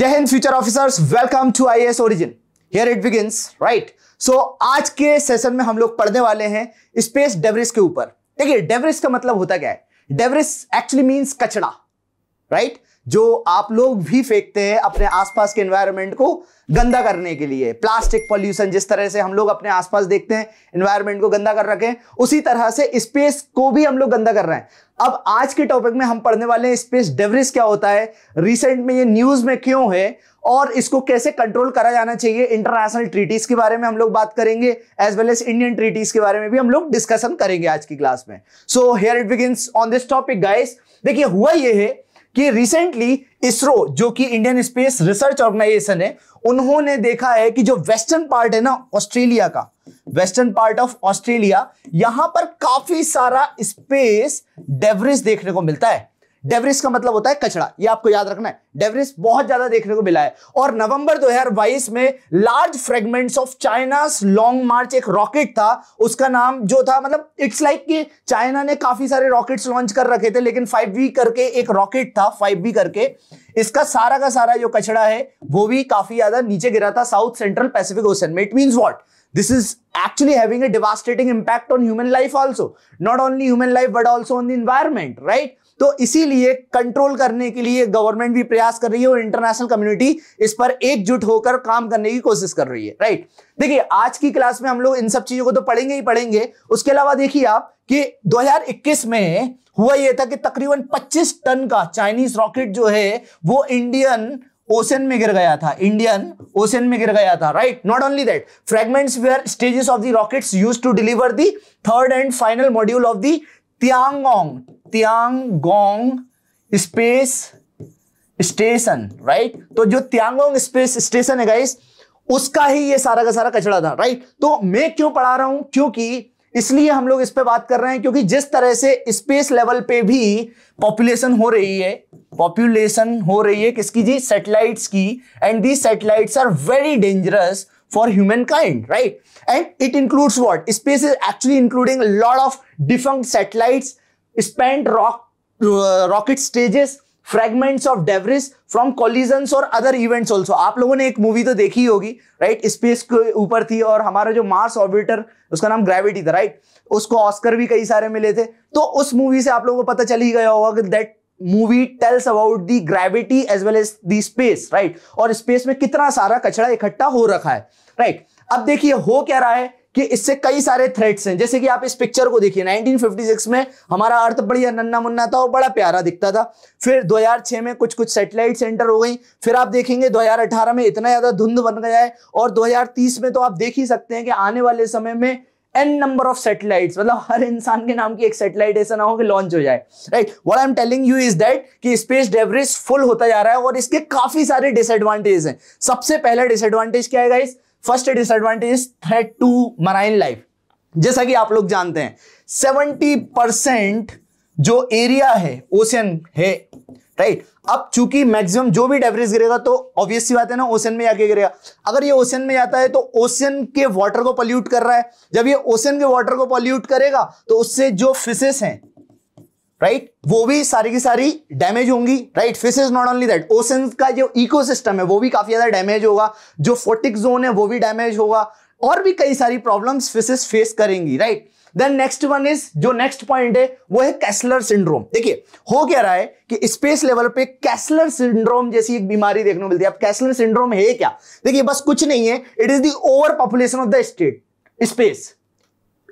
जय Hind future officers welcome to I S origin here it begins right so आज के session में हम लोग पढ़ने वाले हैं स्पेस डेवरिस के ऊपर देखिए डेवरिस का मतलब होता क्या है डेवरिस एक्चुअली मीन्स कचड़ा राइट right? जो आप लोग भी फेंकते हैं अपने आसपास के एनवायरनमेंट को गंदा करने के लिए प्लास्टिक पॉल्यूशन जिस तरह से हम लोग अपने आसपास देखते हैं एनवायरनमेंट को गंदा कर रखे हैं उसी तरह से स्पेस को भी हम लोग गंदा कर रहे हैं अब आज के टॉपिक में हम पढ़ने वाले हैं स्पेस डेवरिस क्या होता है रिसेंट में ये न्यूज में क्यों है और इसको कैसे कंट्रोल करा जाना चाहिए इंटरनेशनल ट्रीटीज के बारे में हम लोग बात करेंगे as well as Indian treaties के बारे में भी हम लोग डिस्कशन करेंगे आज की क्लास में so here it begin on this topic guys देखिए हुआ यह है कि रिसेंटली इसरो जो कि इंडियन स्पेस रिसर्च ऑर्गेनाइजेशन है उन्होंने देखा है कि जो वेस्टर्न पार्ट है ना ऑस्ट्रेलिया का वेस्टर्न पार्ट ऑफ ऑस्ट्रेलिया यहां पर काफी सारा स्पेस डेवरेज देखने को मिलता है डेवरिस का मतलब होता है कचरा ये आपको याद रखना है डेवरिस बहुत ज्यादा देखने को मिला है और नवंबर 2022 में large fragments of China Long March एक रॉकेट था उसका नाम जो था मतलब इट्स लाइक कि चाइना ने काफी सारे रॉकेट्स लॉन्च कर रखे थे लेकिन फाइव करके एक रॉकेट था फाइव करके इसका सारा का सारा जो कचरा है वो भी काफी ज्यादा नीचे गिरा था साउथ सेंट्रल पैसिफिक ओशन में it mean what this is actually having a devastating impact on human life also not only human life but also on the environment right तो इसीलिए कंट्रोल करने के लिए गवर्नमेंट भी प्रयास कर रही है और इंटरनेशनल कम्युनिटी इस पर एकजुट होकर काम करने की कोशिश कर रही है राइट देखिए आज की क्लास में हम लोग इन सब चीजों को तो पढ़ेंगे ही पढ़ेंगे उसके अलावा देखिए आप कि 2021 में हुआ यह था कि तकरीबन 25 टन का चाइनीज रॉकेट जो है वो इंडियन ओशन में गिर गया था इंडियन ओशन में गिर गया था right not only that fragments were stages of the rockets used to deliver the third and final module of the Tiangong Tiangong space station right तो जो त्यांगोंग स्पेस स्टेशन है गाइस उसका ही ये सारा का सारा कचड़ा था राइट तो मैं क्यों पढ़ा रहा हूं क्योंकि इसलिए हम लोग इस पर बात कर रहे हैं क्योंकि जिस तरह से स्पेस लेवल पे भी पॉपुलेशन हो रही है पॉपुलेशन हो रही है किसकी जी सैटेलाइट्स की and the satellites are very dangerous for human kind right and it includes what space is actually including lot of defunct satellites spent rock, uh, rocket stages fragments of debris from collision और other events also आप लोगों ने एक movie तो देखी होगी right space के ऊपर थी और हमारा जो मार्स ऑर्बिटर उसका नाम ग्रेविटी था राइट उसको ऑस्कर भी कई सारे मिले थे तो उस मूवी से आप लोगों को पता चल ही गया होगा कि that movie tells about the gravity as well as the space right और स्पेस में कितना सारा कचरा इकट्ठा हो रखा है राइट right? अब देखिए हो क्या रहा है कि इससे कई सारे थ्रेट्स हैं जैसे कि आप इस पिक्चर को देखिए 1956 में हमारा अर्थ बढ़िया नन्ना मुन्ना था और बड़ा प्यारा दिखता था फिर 2006 में कुछ कुछ सैटेलाइट सेंटर हो गई फिर आप देखेंगे 2018 में इतना ज़्यादा धुंध बन गया है और 2030 में तो आप देख ही सकते हैं कि आने वाले समय में एन नंबर ऑफ सैटेलाइट मतलब हर इंसान के नाम की एक सेटेलाइट ऐसा ना हो कि लॉन्च हो जाए right what I am telling you is that कि स्पेस डेवरेज फुल होता जा रहा है और इसके काफी सारे डिसएडवांटेज हैं सबसे पहला डिसएडवांटेज क्या है इस first disadvantage threat to marine life जैसा कि आप लोग जानते हैं सेवेंटी परसेंट जो एरिया है ओशियन है राइट अब चूंकि मैक्सिमम जो भी डेवरेज गिरेगा तो ऑब्वियस सी बात है ना ओशन में आके गिरेगा अगर ये ओशन में आता है तो ओशन के वाटर को पॉल्यूट कर रहा है जब ये ओशन के वाटर को पॉल्यूट करेगा तो उससे जो फिशेस हैं राइट right? वो भी सारी की सारी डैमेज होंगी right fish is not only that ocean का जो इकोसिस्टम है वो भी काफी ज्यादा डैमेज होगा जो फोर्टिक जोन है वो भी डैमेज होगा और भी कई सारी प्रॉब्लम्स फिशेस फेस करेंगी right then next one is जो नेक्स्ट पॉइंट है वो है कैसलर सिंड्रोम देखिए हो क्या रहा है कि स्पेस लेवल पे कैसलर सिंड्रोम जैसी एक बीमारी देखने को मिलती है अब कैसलर सिंड्रोम है क्या देखिए बस कुछ नहीं है it is the over population of the state space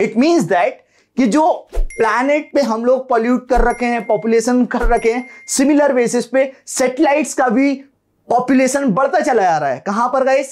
it means that कि जो प्लैनेट पे हम लोग पॉल्यूट कर रखे हैं पॉपुलेशन कर रखे हैं सिमिलर बेसिस पे सेटेलाइट्स का भी पॉपुलेशन बढ़ता चला जा रहा है कहां पर गए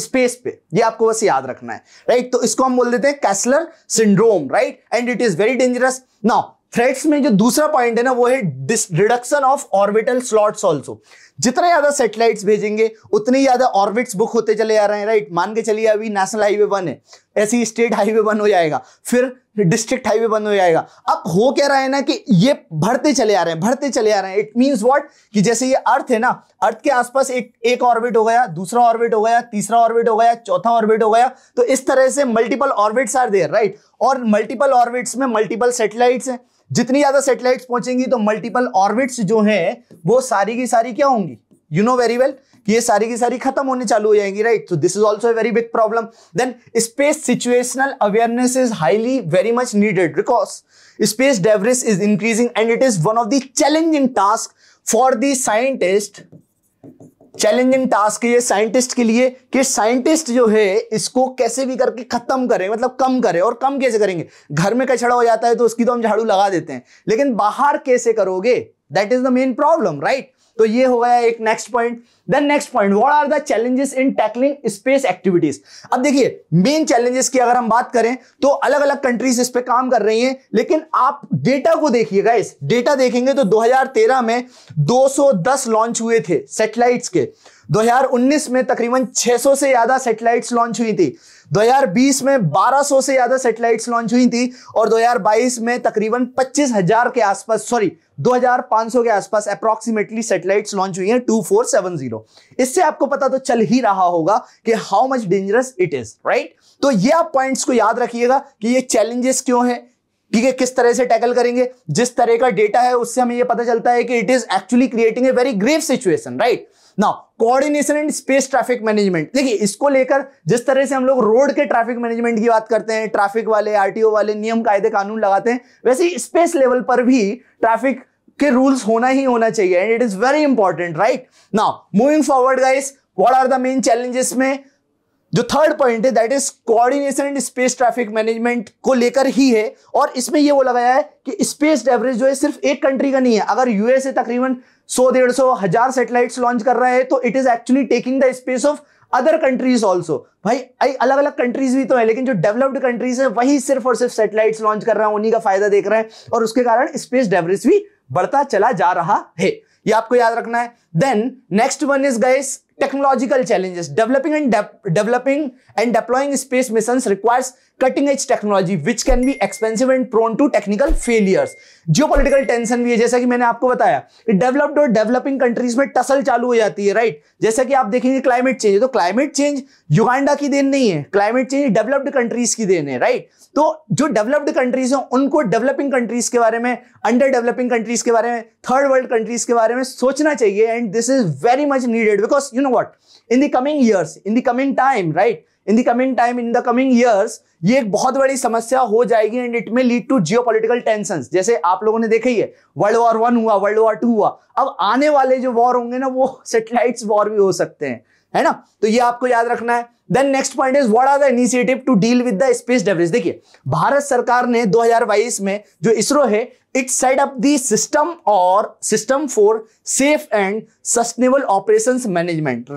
स्पेस पे ये आपको बस याद रखना है राइट तो इसको हम बोल देते हैं Kessler syndrome right and it is very dangerous now threats में जो दूसरा पॉइंट है ना वो है reduction of orbital slots also जितना ज्यादा सेटेलाइट्स भेजेंगे उतने ज्यादा ऑर्बिट्स बुक होते चले जा रहे हैं राइट मान के चलिए अभी नेशनल हाईवे वन है ऐसे ही स्टेट हाईवे वन हो जाएगा फिर डिस्ट्रिक्ट हाईवे बंद हो जाएगा अब हो क्या रहा है ना कि ये भरते चले आ रहे हैं भरते चले आ रहे हैं इट मींस व्हाट कि जैसे ये अर्थ है ना अर्थ के आसपास एक एक ऑर्बिट हो गया दूसरा ऑर्बिट हो गया तीसरा ऑर्बिट हो गया चौथा ऑर्बिट हो गया तो इस तरह से multiple orbits are there right और मल्टीपल ऑर्बिट्स में मल्टीपल सेटेलाइट्स हैं जितनी ज्यादा सेटेलाइट पहुंचेंगी तो मल्टीपल ऑर्बिट्स जो हैं वो सारी की सारी क्या होंगी यू नो वेरी वेल कि ये सारी की सारी खत्म होने चालू हो जाएंगी राइट तो this is also a very big problem then space situational awareness is highly very much needed because space debris is increasing and it is one of the challenging task for the scientist challenging task ये scientist के लिए कि scientist जो है इसको कैसे भी करके खत्म करें मतलब कम करें और कम कैसे करेंगे घर में कचड़ा हो जाता है तो उसकी तो हम झाड़ू लगा देते हैं लेकिन बाहर कैसे करोगे that is the main problem right तो ये हो गया एक next point then next point what are the challenges in tackling space activities अब देखिए मेन चैलेंजेस की अगर हम बात करें तो अलग अलग कंट्रीज इस पे काम कर रही हैं लेकिन आप डेटा को देखिए गाइस डेटा देखेंगे तो 2013 में 210 लॉन्च हुए थे सेटेलाइट्स के 2019 में तकरीबन 600 से ज्यादा सेटेलाइट्स लॉन्च हुई थी 2020 में 1200 से ज्यादा सैटेलाइट्स लॉन्च हुई थी और 2022 में तकरीबन 25,000 के आसपास सॉरी 2,500 के आसपास अप्रोक्सीमेटली सैटेलाइट्स लॉन्च हुई हैं 2470 इससे आपको पता तो चल ही रहा होगा कि how much dangerous it is right तो ये आप पॉइंट्स को याद रखिएगा कि ये चैलेंजेस क्यों है ठीक है किस तरह से टैकल करेंगे जिस तरह का डेटा है उससे हमें यह पता चलता है कि it is actually creating a very grave situation right now coordination and space traffic management देखिए इसको लेकर जिस तरह से हम लोग रोड के ट्रैफिक मैनेजमेंट की बात करते हैं ट्रैफिक वाले आरटीओ वाले नियम कायदे कानून लगाते हैं वैसे ही स्पेस लेवल पर भी ट्रैफिक के रूल्स होना ही होना चाहिए and it is very important right now moving forward guys what are the main challenges में जो थर्ड पॉइंट है that is coordination and space traffic management को लेकर ही है और इसमें ये वो लगाया है कि स्पेस डेवरेज जो है सिर्फ एक कंट्री का नहीं है अगर यूएसए तकरीबन सौ डेढ़ सौ हजार सेटेलाइट्स लॉन्च कर रहा है तो it is actually taking the space of other countries also भाई अलग अलग कंट्रीज भी तो है लेकिन जो डेवलप्ड कंट्रीज है वही सिर्फ और सिर्फ सेटेलाइट लॉन्च कर रहे हैं उन्हीं का फायदा देख रहे हैं और उसके कारण स्पेस डेवरेज भी बढ़ता चला जा रहा है ये आपको याद रखना है Then next one is guys, technological challenges. Developing and de developing and deploying space missions requires cutting edge technology which can be expensive and prone to technical failures. Geopolitical tension भी है जैसा कि मैंने आपको बताया कि developed और developing countries में टसल चालू हो जाती है राइट जैसा कि आप देखेंगे क्लाइमेट चेंज तो क्लाइमेट चेंज युगांडा की देन नहीं है क्लाइमेट चेंज डेवलप्ड कंट्रीज की देन है राइट तो जो डेवलप्ड कंट्रीज हैं उनको डेवलपिंग कंट्रीज के बारे में अंडर डेवलपिंग कंट्रीज के बारे में थर्ड वर्ल्ड कंट्रीज के बारे में सोचना चाहिए and and this is very much needed because you know what in the coming years in the coming time right in the coming time in the coming years ये एक बहुत बड़ी समस्या हो जाएगी and it may lead to geopolitical tension जैसे आप लोगों ने देखा ही है वर्ल्ड वॉर वन हुआ वर्ल्ड वॉर टू हुआ अब आने वाले जो वॉर होंगे ना वो सेटेलाइट्स वॉर भी हो सकते हैं है ना तो ये आपको याद रखना है then next point is what are the initiative to deal with the space debris देखिए भारत सरकार ने 2022 में जो इसरो है it set up the system और system for safe and sustainable operation management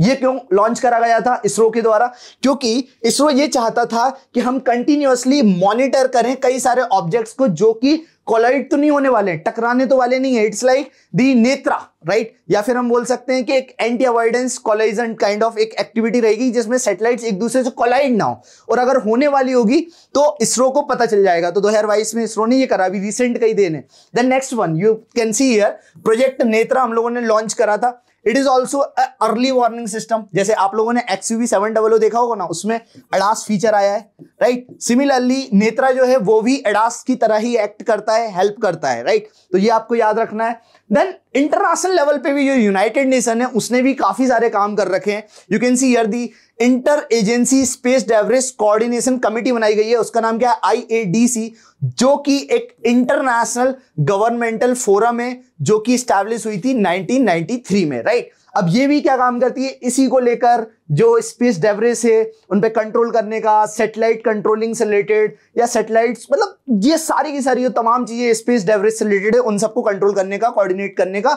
ये क्यों लॉन्च करा गया था इसरो के द्वारा क्योंकि इसरो ये चाहता था कि हम कंटिन्यूअसली मॉनिटर करें कई सारे ऑब्जेक्ट्स को जो कि कोलाइड तो नहीं होने वाले टकराने तो वाले नहीं है it's like the Netra right या फिर हम बोल सकते हैं कि एक anti avoidance collision kind of एक एक्टिविटी रहेगी जिसमें सैटेलाइट्स एक दूसरे से कोलाइड ना हो और अगर होने वाली होगी तो इसरो को पता चल जाएगा तो दो हजार बाईस में इसरो ने ये करा अभी रिसेंट कई देने then next one you can see here project Netra हम लोगों ने लॉन्च करा था it is also early warning system जैसे आप लोगों ने एक्सयूवी सेवन डबल देखा होगा ना उसमें एडास फीचर आया है राइट सिमिलरली नेत्रा जो है वो भी एडास की तरह ही एक्ट करता है हेल्प करता है राइट तो ये आपको याद रखना है देन इंटरनेशनल लेवल पे भी जो यूनाइटेड नेशन है उसने भी काफी सारे काम कर रखे हैं you can see here the inter agency space debris coordination committee बनाई गई है उसका नाम क्या है आई जो कि एक इंटरनेशनल गवर्नमेंटल फोरम है जो कि स्टैब्लिश हुई थी 1993 में राइट अब ये भी क्या काम करती है इसी को लेकर जो स्पेस डेवरेज है उन पर कंट्रोल करने का सेटेलाइट कंट्रोलिंग से रिलेटेड या सेटेलाइट मतलब ये सारी की सारी जो तमाम चीजें स्पेस डेवरेज से रिलेटेड है उन सबको कंट्रोल करने का कोऑर्डिनेट करने का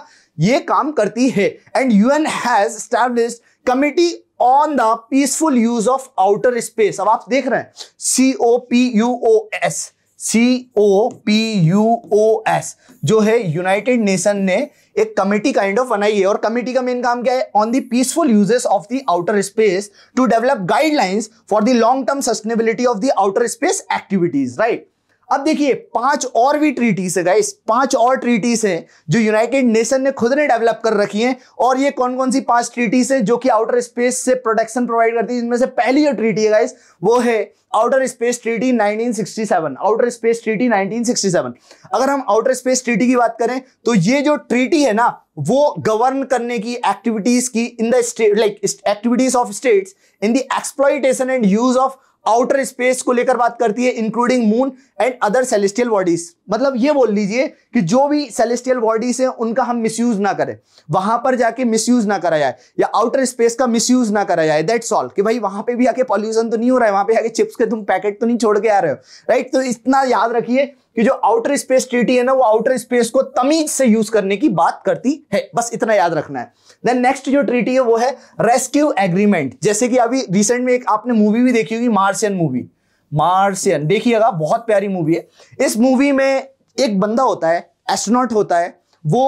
ये काम करती है and UN has establish committee on the peaceful use of outer space अब आप देख रहे हैं C O P U O S C O P U O S जो है यूनाइटेड नेशन ने एक कमेटी काइंड ऑफ बनाई है और कमेटी का मेन काम क्या है on the peaceful uses of the outer space to develop guidelines for the long term sustainability of the outer space activities right अब देखिए पांच और भी ट्रीटीज है गाइस पांच और ट्रीटीज हैं जो यूनाइटेड नेशन ने खुद ने डेवलप कर रखी हैं और ये कौन कौन सी पांच ट्रीटीज हैं जो कि आउटर स्पेस से प्रोटेक्शन प्रोवाइड करती है जिनमें से पहली जो ट्रीटी है गाइस वो है outer space treaty 1967 outer space treaty 1967 अगर हम आउटर स्पेस ट्रीटी की बात करें तो ये जो ट्रीटी है ना वो गवर्न करने की एक्टिविटीज की in the state like activities of states in the exploitation and use of outer space को लेकर बात करती है including moon and other celestial bodies मतलब ये बोल लीजिए कि जो भी सेलेस्टियल बॉडीज हैं उनका हम मिसयूज ना करें वहां पर जाके मिसयूज ना करा जाए या आउटर स्पेस का मिसयूज ना करा जाए दैट्स ऑल कि भाई वहां पे भी आके पॉल्यूशन तो नहीं हो रहा है वहां पे आके चिप्स के तुम पैकेट तो नहीं छोड़ के आ रहे हो राइट तो इतना याद रखिए कि जो आउटर स्पेस ट्रीटी है ना वो आउटर स्पेस को तमीज से यूज करने की बात करती है बस इतना याद रखना है देन नेक्स्ट जो ट्रीटी है वो है रेस्क्यू एग्रीमेंट जैसे कि अभी रिसेंट में एक आपने मूवी भी देखी होगी मार्सियन मूवी मार्सियन देखिएगा बहुत प्यारी मूवी है इस मूवी में एक बंदा होता है एस्ट्रोनॉट होता है वो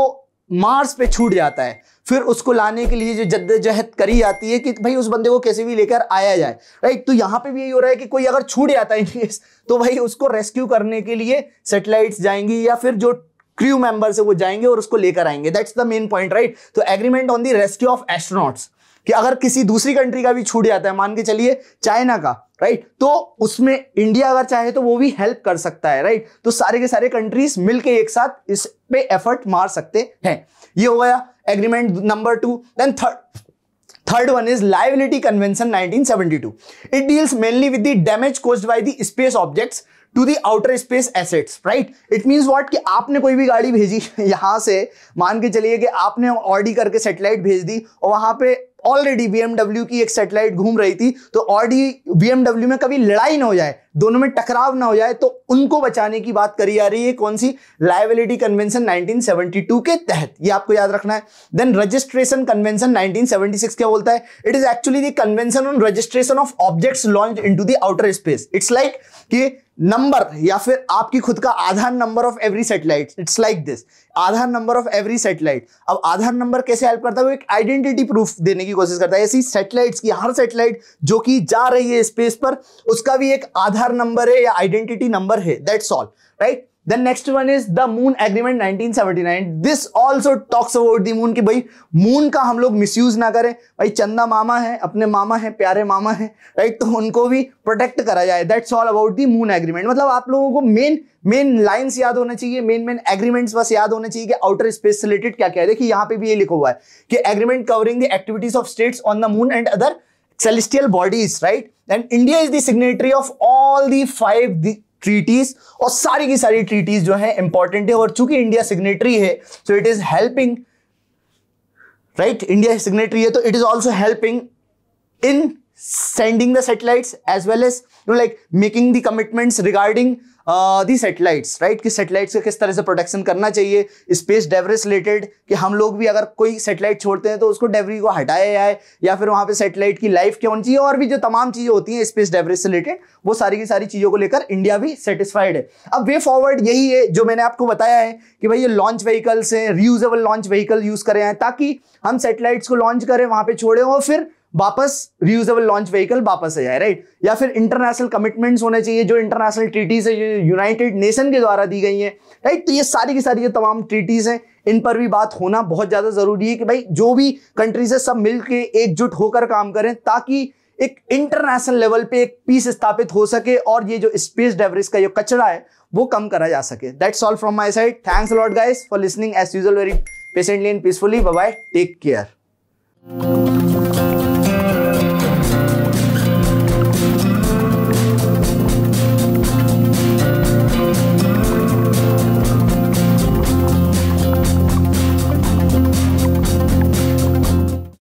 मार्स पे छूट जाता है फिर उसको लाने के लिए जो जद्दोजहद करी जाती है कि भाई उस बंदे को कैसे भी लेकर आया जाए राइट तो यहाँ पे भी यही हो रहा है कि कोई अगर छूट जाता है इनकेस तो भाई उसको रेस्क्यू करने के लिए सेटेलाइट्स जाएंगी या फिर जो क्रू मेंबर से वो जाएंगे और उसको लेकर आएंगे that's the main point right तो agreement on the rescue of astronauts कि अगर किसी दूसरी कंट्री का भी छूट जाता है मान के चलिए चाइना का राइट तो उसमें इंडिया अगर चाहे तो वो भी हेल्प कर सकता है राइट तो सारे के सारे कंट्रीज मिलके एक साथ इस पे एफर्ट मार सकते हैं ये हो गया agreement number two then third third one is liability convention 1972. It deals mainly with the damage cause by the space objects to the outer space assets right it means what कि आपने कोई भी गाड़ी भेजी यहां से मान के चलिए कि आपने ऑडी करके सेटेलाइट भेज दी और वहां पे ऑलरेडी बीएमडब्ल्यू की एक सैटेलाइट घूम रही थी तो ऑडी बीएमडब्ल्यू में कभी लड़ाई ना हो जाए दोनों में टकराव ना हो जाए तो उनको बचाने की बात करी जा रही है कौन सी लाइबिलिटी कन्वेंशन 1972 के तहत ये आपको याद रखना है देन रजिस्ट्रेशन कन्वेंशन 1976 क्या बोलता है it is actually the convention on registration of objects launch into the outer space it's like कि नंबर या फिर आपकी खुद का Aadhaar number of every satellite it's like this Aadhaar number of every satellite अब आधार नंबर कैसे हेल्प करता है वो एक आइडेंटिटी प्रूफ देने की कोशिश करता है ऐसी सैटेलाइट्स की हर सैटेलाइट जो कि जा रही है स्पेस पर उसका भी एक आधार नंबर है या आइडेंटिटी नंबर है that's all right then next one is the moon agreement 1979 this also talks about the moon कि भाई मून का हम लोग मिसयूज ना करें भाई चंदा मामा है अपने मामा है प्यारे मामा है राइट तो उनको भी प्रोटेक्ट करा जाए that's all about the moon agreement मतलब आप लोगों को मेन मेन लाइंस याद होने चाहिए मेन मेन एग्रीमेंट्स बस याद होने चाहिए कि आउटर स्पेस रिलेटेड क्या क्या है देखिए यहाँ पे भी ये लिखा हुआ है कि agreement covering the activities of states on the moon and other celestial bodies right and India is the signatory of all the five the treaties और सारी की सारी ट्रीटीज जो है इंपॉर्टेंट है और चूंकि इंडिया सिग्नेटरी है so it is helping right India signatory है तो it is also helping in sending the satellite as well as you know like making the commitments the satellites right कि satellites का किस तरह से प्रोटेक्शन करना चाहिए स्पेस डेवरेज रिलेटेड कि हम लोग भी अगर कोई सेटेलाइट छोड़ते हैं तो उसको डेवरी को हटाया जाए या फिर वहाँ पे सेटेलाइट की लाइफ क्या होनी चाहिए और भी जो तमाम चीज़ें होती हैं स्पेस डेवरेज से रिलेटेड वो सारी की सारी चीज़ों को लेकर इंडिया भी सेटिस्फाइड है अब वे फॉरवर्ड यही है जो मैंने आपको बताया है कि भाई ये लॉन्च व्हीकल्स हैं रियूजेबल लॉन्च व्हीकल यूज़ करें ताकि हम सेटेलाइट्स को लॉन्च करें वहाँ पर छोड़ें और फिर वापस रियूजेबल लॉन्च व्हीकल वापस आ जाए राइट या फिर इंटरनेशनल कमिटमेंट्स होने चाहिए जो इंटरनेशनल ट्रीटीज है यूनाइटेड नेशन के द्वारा दी गई है राइट तो ये सारी की सारी ये तमाम ट्रीटीज हैं इन पर भी बात होना बहुत ज़्यादा ज़रूरी है कि भाई जो भी कंट्रीज है सब मिलकर एकजुट होकर काम करें ताकि एक इंटरनेशनल लेवल पे एक पीस स्थापित हो सके और ये जो स्पेस डेवरिस का जो कचरा है वो कम करा जा सके that's all from my side thanks lot guys for listening as usual very patiently and peacefully bye take care